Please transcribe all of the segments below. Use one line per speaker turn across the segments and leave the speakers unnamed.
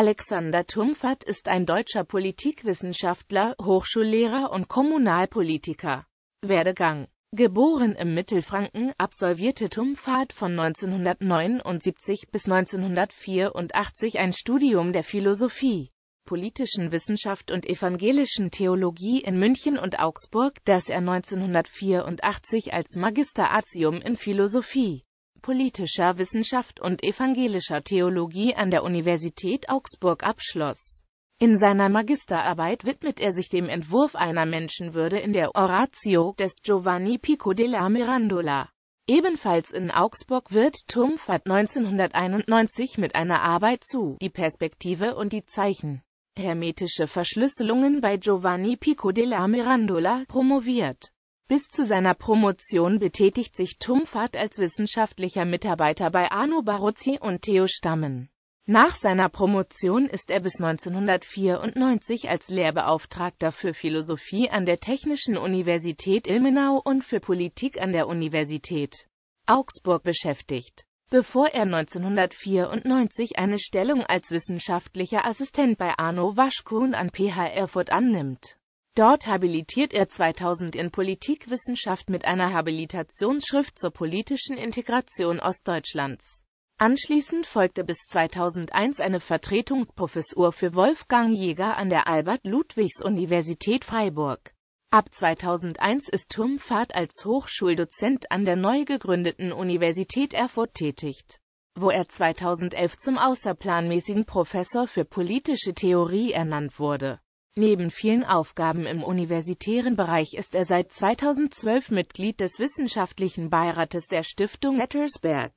Alexander Tumfert ist ein deutscher Politikwissenschaftler, Hochschullehrer und Kommunalpolitiker. Werdegang Geboren im Mittelfranken, absolvierte Tumfahrt von 1979 bis 1984 ein Studium der Philosophie, politischen Wissenschaft und evangelischen Theologie in München und Augsburg, das er 1984 als Magister Artium in Philosophie politischer Wissenschaft und evangelischer Theologie an der Universität Augsburg abschloss. In seiner Magisterarbeit widmet er sich dem Entwurf einer Menschenwürde in der Oratio des Giovanni Pico della Mirandola. Ebenfalls in Augsburg wird Tumfat 1991 mit einer Arbeit zu Die Perspektive und die Zeichen hermetische Verschlüsselungen bei Giovanni Pico della Mirandola promoviert bis zu seiner Promotion betätigt sich Tumfat als wissenschaftlicher Mitarbeiter bei Arno Baruzzi und Theo Stammen. Nach seiner Promotion ist er bis 1994 als Lehrbeauftragter für Philosophie an der Technischen Universität Ilmenau und für Politik an der Universität Augsburg beschäftigt, bevor er 1994 eine Stellung als wissenschaftlicher Assistent bei Arno Waschkun an PH Erfurt annimmt Dort habilitiert er 2000 in Politikwissenschaft mit einer Habilitationsschrift zur politischen Integration Ostdeutschlands. Anschließend folgte bis 2001 eine Vertretungsprofessur für Wolfgang Jäger an der Albert-Ludwigs-Universität Freiburg. Ab 2001 ist Turmfahrt als Hochschuldozent an der neu gegründeten Universität Erfurt tätigt, wo er 2011 zum außerplanmäßigen Professor für politische Theorie ernannt wurde Neben vielen Aufgaben im universitären Bereich ist er seit 2012 Mitglied des wissenschaftlichen Beirates der Stiftung Ettersberg.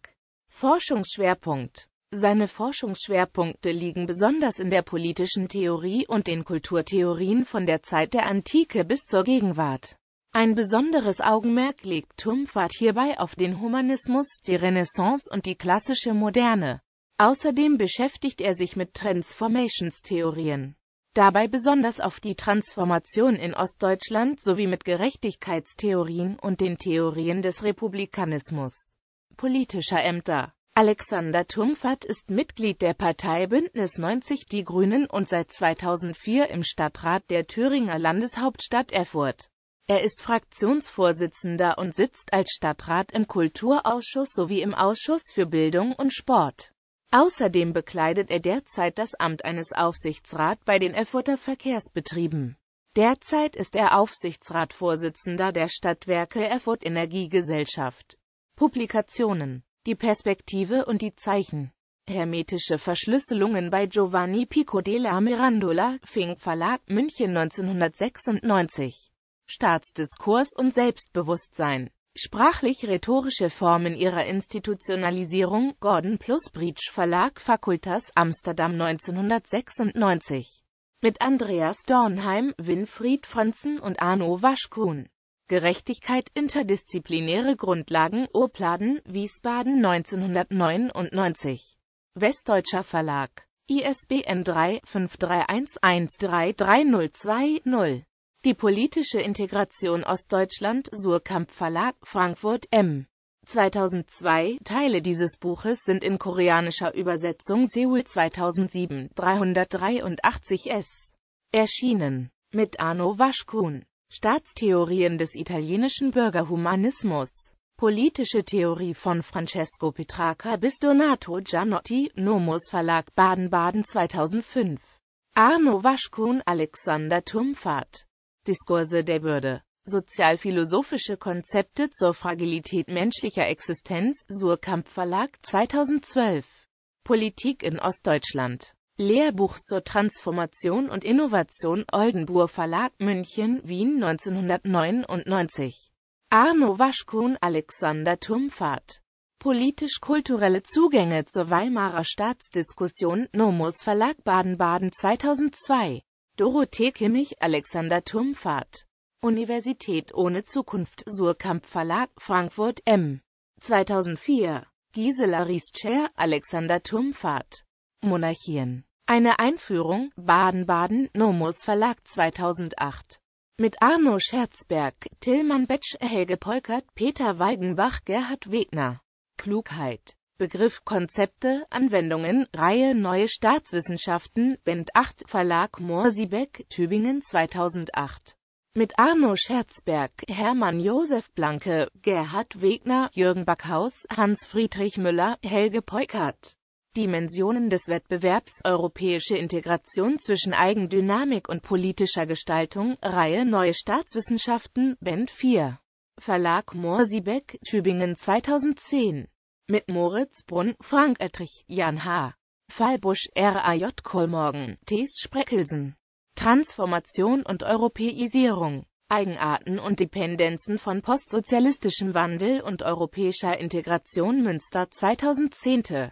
Forschungsschwerpunkt Seine Forschungsschwerpunkte liegen besonders in der politischen Theorie und den Kulturtheorien von der Zeit der Antike bis zur Gegenwart. Ein besonderes Augenmerk legt Tumfat hierbei auf den Humanismus, die Renaissance und die klassische Moderne. Außerdem beschäftigt er sich mit Transformations-Theorien dabei besonders auf die Transformation in Ostdeutschland sowie mit Gerechtigkeitstheorien und den Theorien des Republikanismus. Politischer Ämter Alexander Tumfat ist Mitglied der Partei Bündnis 90 Die Grünen und seit 2004 im Stadtrat der Thüringer Landeshauptstadt Erfurt. Er ist Fraktionsvorsitzender und sitzt als Stadtrat im Kulturausschuss sowie im Ausschuss für Bildung und Sport. Außerdem bekleidet er derzeit das Amt eines Aufsichtsrat bei den Erfurter Verkehrsbetrieben. Derzeit ist er Aufsichtsratvorsitzender der Stadtwerke Erfurt Energiegesellschaft. Publikationen Die Perspektive und die Zeichen Hermetische Verschlüsselungen bei Giovanni Pico della Mirandola, Fink Verlag, München 1996 Staatsdiskurs und Selbstbewusstsein Sprachlich-rhetorische Formen ihrer Institutionalisierung Gordon plus Breach Verlag Fakultas Amsterdam 1996 mit Andreas Dornheim, Winfried Franzen und Arno Waschkuhn. Gerechtigkeit interdisziplinäre Grundlagen Urpladen, Wiesbaden 1999. Westdeutscher Verlag. ISBN 3 5311 33020 die politische Integration Ostdeutschland, Surkamp Verlag, Frankfurt, M. 2002. Teile dieses Buches sind in koreanischer Übersetzung Seoul 2007, 383 S. erschienen. Mit Arno Waschkun. Staatstheorien des italienischen Bürgerhumanismus. Politische Theorie von Francesco Petrarca bis Donato Gianotti, Nomus Verlag Baden-Baden 2005. Arno Waschkun, Alexander Tumfat. Diskurse der Würde Sozialphilosophische Konzepte zur Fragilität menschlicher Existenz, Surkamp Verlag, 2012. Politik in Ostdeutschland. Lehrbuch zur Transformation und Innovation, Oldenburg Verlag, München, Wien 1999. Arno Waschkun, Alexander Turmfahrt. Politisch-kulturelle Zugänge zur Weimarer Staatsdiskussion, Nomus Verlag Baden-Baden 2002. Dorothee Kimmich, Alexander Turmfahrt. Universität ohne Zukunft, Surkamp Verlag, Frankfurt M. 2004. Gisela Riescher, Alexander Turmfahrt. Monarchien. Eine Einführung, Baden-Baden, Nomus Verlag 2008. Mit Arno Scherzberg, Tillmann Betsch, Helge Polkert, Peter Weidenbach, Gerhard Wegner. Klugheit. Begriff Konzepte, Anwendungen, Reihe Neue Staatswissenschaften, Band 8, Verlag Morsiebeck, Tübingen 2008. Mit Arno Scherzberg, Hermann Josef Blanke, Gerhard Wegner, Jürgen Backhaus, Hans-Friedrich Müller, Helge Peukert. Dimensionen des Wettbewerbs Europäische Integration zwischen Eigendynamik und politischer Gestaltung, Reihe Neue Staatswissenschaften, Band 4. Verlag Morsiebeck, Tübingen 2010 mit Moritz Brunn, Frank Ettrich, Jan H. Fallbusch, R.A.J. Kohlmorgen, Thies Spreckelsen. Transformation und Europäisierung. Eigenarten und Dependenzen von postsozialistischem Wandel und europäischer Integration Münster 2010